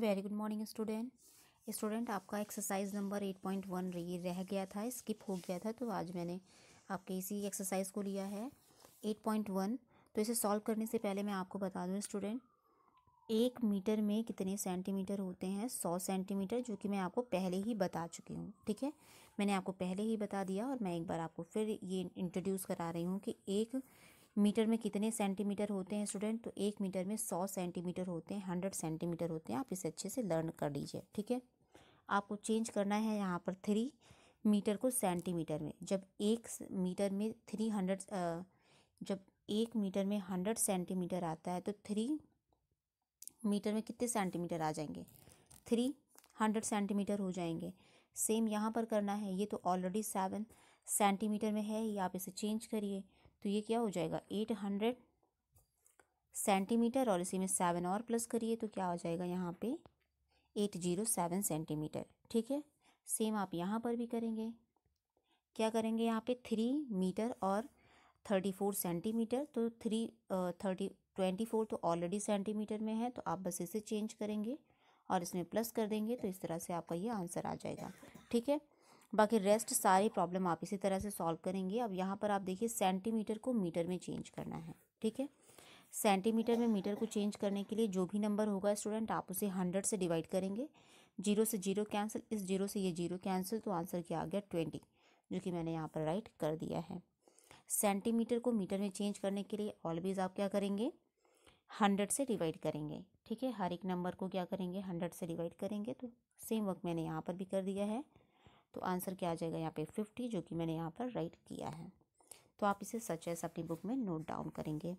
very good morning student student आपका exercise number eight point one रह गया था स्किप हो गया था तो आज मैंने आपके इसी एक्सरसाइज को लिया है एट पॉइंट वन तो इसे सॉल्व करने से पहले मैं आपको बता दूँ स्टूडेंट एक मीटर में कितने सेंटीमीटर होते हैं सौ सेंटीमीटर जो कि मैं आपको पहले ही बता चुकी हूँ ठीक है मैंने आपको पहले ही बता दिया और मैं एक बार आपको फिर ये इंट्रोड्यूस करा रही हूँ कि एक मीटर में कितने सेंटीमीटर होते हैं स्टूडेंट तो एक मीटर में सौ सेंटीमीटर होते हैं हंड्रेड सेंटीमीटर होते हैं आप इसे अच्छे से लर्न कर लीजिए ठीक है आपको चेंज करना है यहाँ पर थ्री मीटर को सेंटीमीटर में जब एक मीटर में थ्री हंड्रेड जब एक मीटर में हंड्रेड सेंटीमीटर आता है तो थ्री मीटर में कितने सेंटीमीटर आ जाएंगे थ्री हंड्रेड सेंटीमीटर हो जाएंगे सेम यहाँ पर करना है ये तो ऑलरेडी सेवन सेंटीमीटर में है ये आप इसे चेंज करिए तो ये क्या हो जाएगा एट हंड्रेड सेंटीमीटर और इसी में सेवन और प्लस करिए तो क्या हो जाएगा यहाँ पे एट जीरो सेवन सेंटीमीटर ठीक है सेम आप यहाँ पर भी करेंगे क्या करेंगे यहाँ पे थ्री मीटर और थर्टी फोर सेंटीमीटर तो थ्री थर्टी ट्वेंटी फोर तो ऑलरेडी सेंटीमीटर में है तो आप बस इसे चेंज करेंगे और इसमें प्लस कर देंगे तो इस तरह से आपका ये आंसर आ जाएगा ठीक है बाकी रेस्ट सारी प्रॉब्लम आप इसी तरह से सॉल्व करेंगे अब यहाँ पर आप देखिए सेंटीमीटर को मीटर में चेंज करना है ठीक है सेंटीमीटर में मीटर को चेंज करने के लिए जो भी नंबर होगा स्टूडेंट आप उसे हंड्रेड से डिवाइड करेंगे जीरो से जीरो कैंसिल इस जीरो से ये जीरो कैंसिल तो आंसर क्या आ गया ट्वेंटी जो कि मैंने यहाँ पर राइट कर दिया है सेंटीमीटर को मीटर में चेंज करने के लिए ऑलवेज आप क्या करेंगे हंड्रेड से डिवाइड करेंगे ठीक है हर एक नंबर को क्या करेंगे हंड्रेड से डिवाइड करेंगे तो सेम वर्क मैंने यहाँ पर भी कर दिया है तो आंसर क्या आ जाएगा यहाँ पे फिफ्टी जो कि मैंने यहाँ पर राइट किया है तो आप इसे सच एस अपनी बुक में नोट डाउन करेंगे